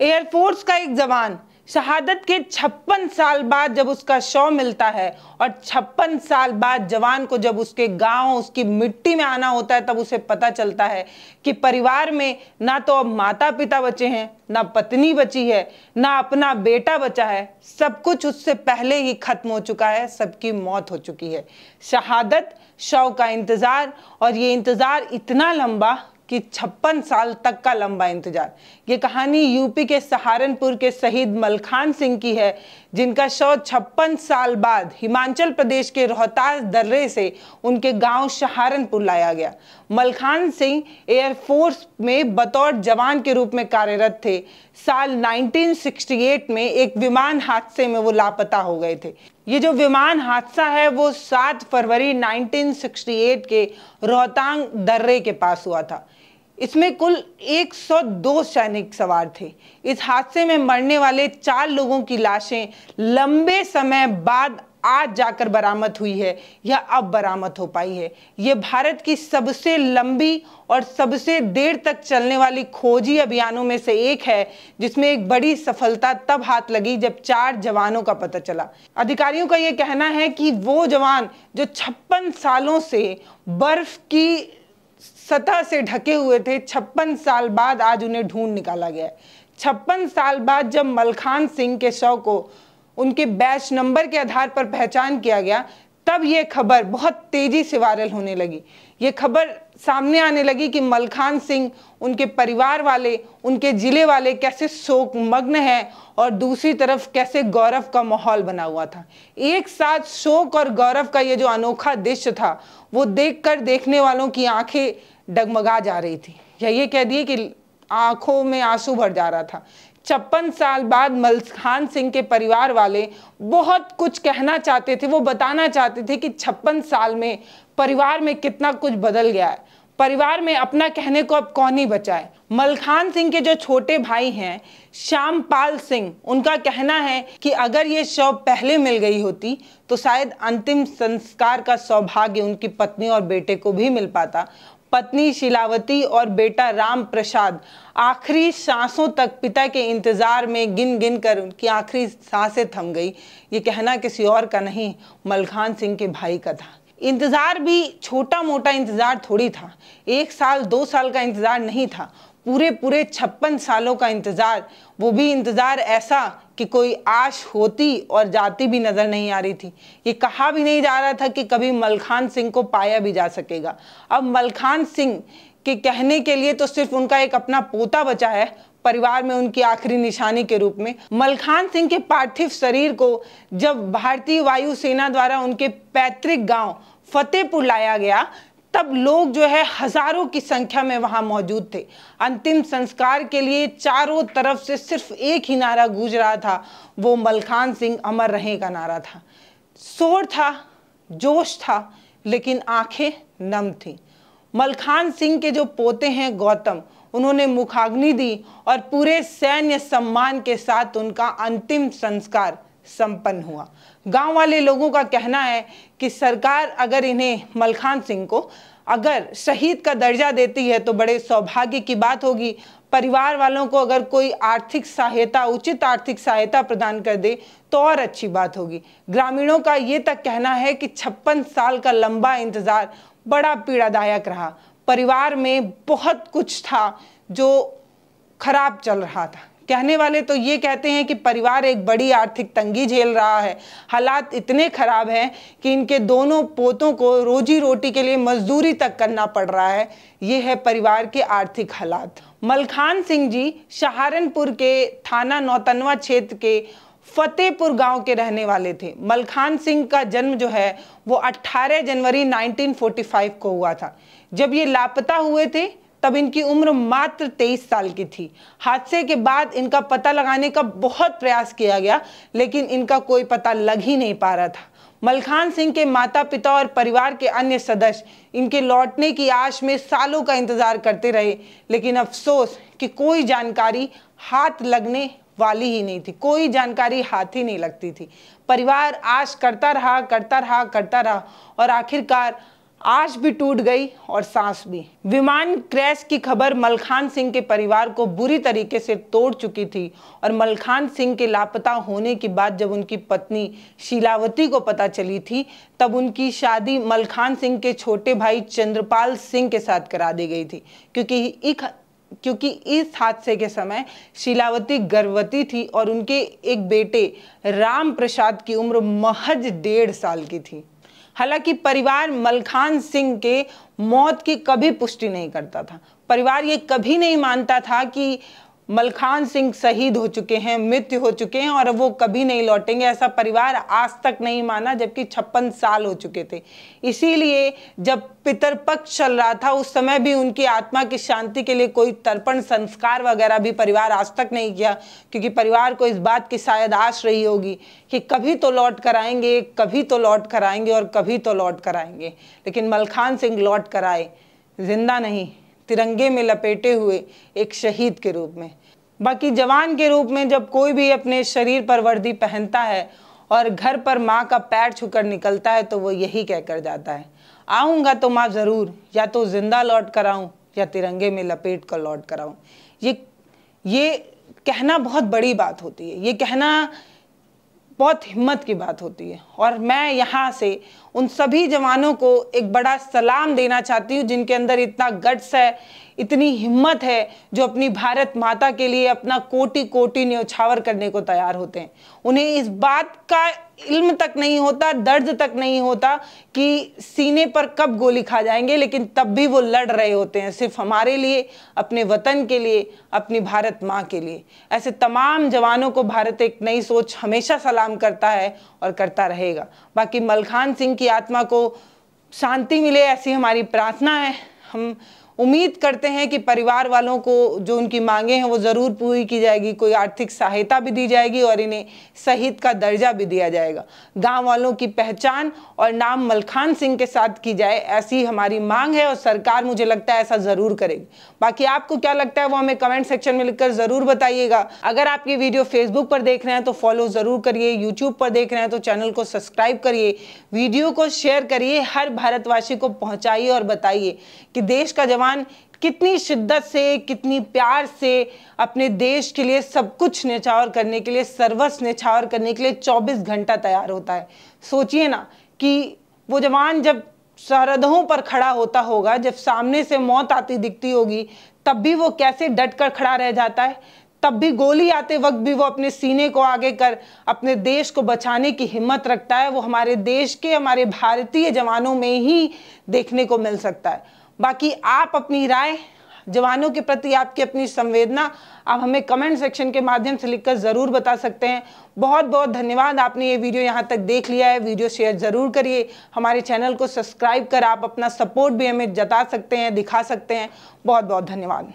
air force का एक जवान शहादत के 56 साल बाद जब उसका शव मिलता है और 56 साल बाद जवान को जब उसके गांव उसकी मिट्टी में आना होता है तब उसे पता चलता है कि परिवार में ना तो अब माता पिता बचे हैं ना पत्नी बची है ना अपना बेटा बचा है सब कुछ उससे पहले ही खत्म हो चुका है सबकी मौत हो चुकी है शहादत शव का इंतज़ार और ये इंतज़ार इतना लंबा कि छप्पन साल तक का लंबा इंतजार ये कहानी यूपी के सहारनपुर के शहीद मलखान सिंह की है जिनका शव छप्पन साल बाद हिमाचल प्रदेश के रोहतास दर्रे से उनके गांव सहारनपुर लाया गया मलखान सिंह एयरफोर्स में बतौर जवान के रूप में कार्यरत थे साल 1968 में एक विमान हादसे में वो लापता हो गए थे ये जो विमान हादसा है वो 7 फरवरी 1968 के रोहतांग दर्रे के पास हुआ था इसमें कुल 102 सैनिक सवार थे इस हादसे में मरने वाले चार लोगों की लाशें लंबे समय बाद आज जाकर बरामद हुई है या अब बरामद हो पाई है ये भारत की सबसे लंबी और सबसे देर तक चलने वाली खोजी अभियानों में से एक है जिसमें एक बड़ी सफलता तब हाथ लगी जब चार जवानों का पता चला अधिकारियों का ये कहना है कि वो जवान जो छप्पन सालों से बर्फ की सतह से ढके हुए थे छप्पन साल बाद आज उन्हें ढूंढ निकाला गया छप्पन साल बाद जब मलखान सिंह के शव को उनके बैच नंबर के आधार पर पहचान किया गया तब ये खबर बहुत तेजी से वायरल होने लगी ये खबर सामने आने लगी कि मलखान सिंह उनके परिवार वाले उनके ज़िले वाले कैसे शोक मग्न है और दूसरी तरफ कैसे गौरव का माहौल बना हुआ था एक साथ शोक और गौरव का ये जो अनोखा दृश्य था वो देखकर देखने वालों की आंखें डगमगा जा रही थी या ये कह दिए कि आंखों में आंसू भर जा रहा था छप्पन साल बाद मलखान सिंह के परिवार वाले बहुत कुछ कहना चाहते थे वो बताना चाहते थे कि छप्पन साल में परिवार में कितना कुछ बदल गया है परिवार में अपना कहने को अब कौन ही बचाए मलखान सिंह के जो छोटे भाई हैं श्याम पाल सिंह उनका कहना है कि अगर ये शव पहले मिल गई होती तो शायद अंतिम संस्कार का सौभाग्य उनकी पत्नी और बेटे को भी मिल पाता पत्नी शिलावती और बेटा राम प्रसाद आखिरी सांसों तक पिता के इंतज़ार में गिन गिन कर उनकी आखिरी सांसें थम गई ये कहना किसी और का नहीं मलखान सिंह के भाई का था इंतज़ार भी छोटा मोटा इंतज़ार थोड़ी था एक साल दो साल का इंतज़ार नहीं था पूरे पूरे छप्पन सालों का इंतज़ार वो भी इंतज़ार ऐसा कि कोई आश होती और जाती भी नज़र नहीं आ रही थी ये कहा भी नहीं जा रहा था कि कभी मलखान सिंह को पाया भी जा सकेगा अब मलखान सिंह के कहने के लिए तो सिर्फ उनका एक अपना पोता बचा है परिवार में उनकी आखिरी निशानी के रूप में मलखान सिंह के पार्थिव शरीर को जब भारतीय वायुसेना द्वारा उनके पैतृक गांव फतेहपुर लाया गया तब लोग जो है हजारों की संख्या में वहां मौजूद थे अंतिम संस्कार के लिए चारों तरफ से सिर्फ एक ही नारा गूंज रहा था वो मलखान सिंह अमर रहे का नारा था शोर था जोश था लेकिन आंखें नम थी मलखान सिंह के जो पोते हैं गौतम उन्होंने मुखाग्नि दी और पूरे सैन्य सम्मान के साथ उनका अंतिम संस्कार संपन्न हुआ गांव वाले लोगों का कहना है कि सरकार अगर इन्हें मलखान सिंह को अगर शहीद का दर्जा देती है तो बड़े सौभाग्य की बात होगी परिवार वालों को अगर कोई आर्थिक सहायता उचित आर्थिक सहायता प्रदान कर दे तो और अच्छी बात होगी ग्रामीणों का ये तक कहना है कि छप्पन साल का लंबा इंतज़ार बड़ा पीड़ादायक रहा परिवार में बहुत कुछ था जो खराब चल रहा था कहने वाले तो ये कहते हैं कि परिवार एक बड़ी आर्थिक तंगी झेल रहा है हालात इतने ख़राब हैं कि इनके दोनों पोतों को रोजी रोटी के लिए मजदूरी तक करना पड़ रहा है ये है परिवार के आर्थिक हालात मलखान सिंह जी सहारनपुर के थाना नौतनवा क्षेत्र के फतेहपुर गांव के रहने वाले थे मलखान सिंह का जन्म जो है वो 18 जनवरी 1945 को हुआ था जब ये लापता हुए थे तब इनकी उम्र मात्र 23 साल की थी हादसे के बाद इनका पता लगाने का बहुत प्रयास किया गया लेकिन इनका कोई पता लग ही नहीं पा रहा था मलखान सिंह के माता पिता और परिवार के अन्य सदस्य इनके लौटने की आश में सालों का इंतजार करते रहे लेकिन अफसोस कि कोई जानकारी हाथ लगने वाली ही नहीं थी कोई जानकारी हाथ ही नहीं लगती थी परिवार आश करता रहा करता रहा करता रहा और आखिरकार आज भी टूट गई और सांस भी विमान क्रैश की खबर मलखान सिंह के परिवार को बुरी तरीके से तोड़ चुकी थी और मलखान सिंह के लापता होने की बात जब उनकी पत्नी शीलावती को पता चली थी तब उनकी शादी मलखान सिंह के छोटे भाई चंद्रपाल सिंह के साथ करा दी गई थी क्योंकि एक क्योंकि इस हादसे के समय शीलावती गर्भवती थी और उनके एक बेटे राम प्रसाद की उम्र महज डेढ़ साल की थी हालांकि परिवार मलखान सिंह के मौत की कभी पुष्टि नहीं करता था परिवार ये कभी नहीं मानता था कि मलखान सिंह शहीद हो चुके हैं मृत्यु हो चुके हैं और वो कभी नहीं लौटेंगे ऐसा परिवार आज तक नहीं माना जबकि छप्पन साल हो चुके थे इसीलिए जब पितरपक्ष चल रहा था उस समय भी उनकी आत्मा की शांति के लिए कोई तर्पण संस्कार वगैरह भी परिवार आज तक नहीं किया क्योंकि परिवार को इस बात की शायद आश रही होगी कि कभी तो लौट कर आएंगे कभी तो लौट कर आएंगे और कभी तो लौट कर आएंगे लेकिन मलखान सिंह लौट कर आए जिंदा नहीं तिरंगे में लपेटे हुए एक शहीद के रूप में बाकी जवान के रूप में जब कोई भी अपने शरीर पर वर्दी पहनता है और घर पर माँ का पैर छूकर निकलता है तो वो यही कहकर जाता है आऊँगा तो माँ ज़रूर या तो ज़िंदा लौट कर आऊँ या तिरंगे में लपेट कर लौट कर आऊँ ये ये कहना बहुत बड़ी बात होती है ये कहना बहुत हिम्मत की बात होती है और मैं यहाँ से उन सभी जवानों को एक बड़ा सलाम देना चाहती हूँ जिनके अंदर इतना गट्स है इतनी हिम्मत है जो अपनी भारत माता के लिए अपना कोटि कोटि न्योछावर करने को तैयार होते हैं उन्हें इस बात का इल्म तक नहीं होता दर्द तक नहीं होता कि सीने पर कब गोली खा जाएंगे लेकिन तब भी वो लड़ रहे होते हैं सिर्फ हमारे लिए अपने वतन के लिए अपनी भारत माँ के लिए ऐसे तमाम जवानों को भारत एक नई सोच हमेशा सलाम करता है और करता रहेगा बाकी मलखान सिंह की उनकी आत्मा को शांति मिले ऐसी हमारी प्रार्थना है हम उम्मीद करते हैं कि परिवार वालों को जो उनकी मांगे हैं वो ज़रूर पूरी की जाएगी कोई आर्थिक सहायता भी दी जाएगी और इन्हें शहीद का दर्जा भी दिया जाएगा गांव वालों की पहचान और नाम मलखान सिंह के साथ की जाए ऐसी हमारी मांग है और सरकार मुझे लगता है ऐसा ज़रूर करेगी बाकी आपको क्या लगता है वो हमें कमेंट सेक्शन में लिखकर ज़रूर बताइएगा अगर आप ये वीडियो फेसबुक पर देख रहे हैं तो फॉलो ज़रूर करिए यूट्यूब पर देख रहे हैं तो चैनल को सब्सक्राइब करिए वीडियो को शेयर करिए हर भारतवासी को पहुँचाइए और बताइए कि देश का जवान नौजवान कितनी शिद्दत से कितनी प्यार से अपने देश के लिए सब कुछ निछावर करने के लिए सर्वस्व निछावर करने के लिए 24 घंटा तैयार होता है सोचिए ना कि वो जवान जब सरहदों पर खड़ा होता होगा जब सामने से मौत आती दिखती होगी तब भी वो कैसे डट कर खड़ा रह जाता है तब भी गोली आते वक्त भी वो अपने सीने को आगे कर अपने देश को बचाने की हिम्मत रखता है वो हमारे देश के हमारे भारतीय जवानों में ही देखने को मिल सकता है बाकी आप अपनी राय जवानों के प्रति आपकी अपनी संवेदना आप हमें कमेंट सेक्शन के माध्यम से लिखकर ज़रूर बता सकते हैं बहुत बहुत धन्यवाद आपने ये वीडियो यहाँ तक देख लिया है वीडियो शेयर ज़रूर करिए हमारे चैनल को सब्सक्राइब कर आप अपना सपोर्ट भी हमें जता सकते हैं दिखा सकते हैं बहुत बहुत धन्यवाद